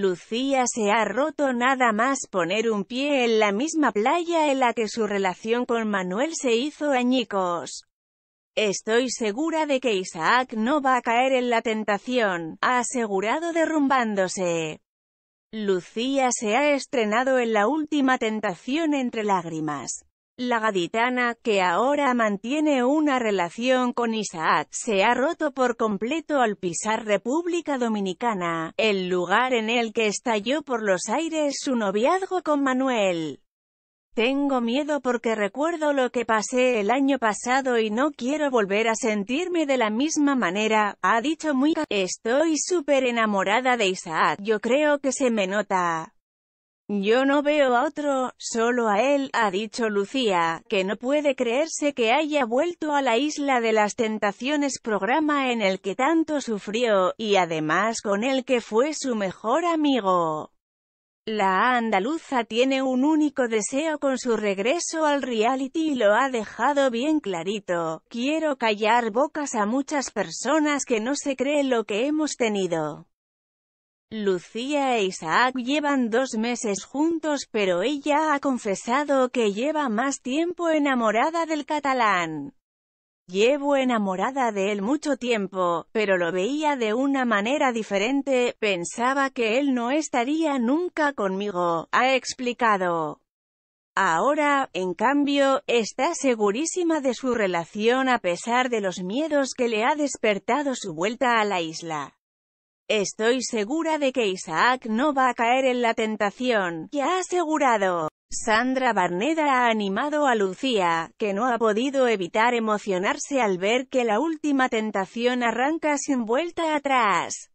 Lucía se ha roto nada más poner un pie en la misma playa en la que su relación con Manuel se hizo añicos. Estoy segura de que Isaac no va a caer en la tentación, ha asegurado derrumbándose. Lucía se ha estrenado en La Última Tentación entre lágrimas. La gaditana, que ahora mantiene una relación con Isaac, se ha roto por completo al pisar República Dominicana, el lugar en el que estalló por los aires su noviazgo con Manuel. Tengo miedo porque recuerdo lo que pasé el año pasado y no quiero volver a sentirme de la misma manera, ha dicho muy Estoy súper enamorada de Isaac, yo creo que se me nota. Yo no veo a otro, solo a él, ha dicho Lucía, que no puede creerse que haya vuelto a la Isla de las Tentaciones programa en el que tanto sufrió, y además con el que fue su mejor amigo. La andaluza tiene un único deseo con su regreso al reality y lo ha dejado bien clarito, quiero callar bocas a muchas personas que no se creen lo que hemos tenido. Lucía e Isaac llevan dos meses juntos pero ella ha confesado que lleva más tiempo enamorada del catalán. Llevo enamorada de él mucho tiempo, pero lo veía de una manera diferente, pensaba que él no estaría nunca conmigo, ha explicado. Ahora, en cambio, está segurísima de su relación a pesar de los miedos que le ha despertado su vuelta a la isla. Estoy segura de que Isaac no va a caer en la tentación, ya ha asegurado. Sandra Barneda ha animado a Lucía, que no ha podido evitar emocionarse al ver que la última tentación arranca sin vuelta atrás.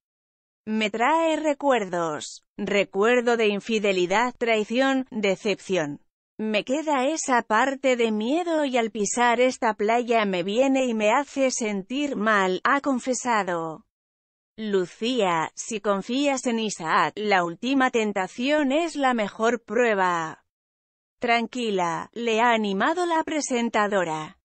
Me trae recuerdos. Recuerdo de infidelidad, traición, decepción. Me queda esa parte de miedo y al pisar esta playa me viene y me hace sentir mal, ha confesado. Lucía, si confías en Isaac, la última tentación es la mejor prueba. Tranquila, le ha animado la presentadora.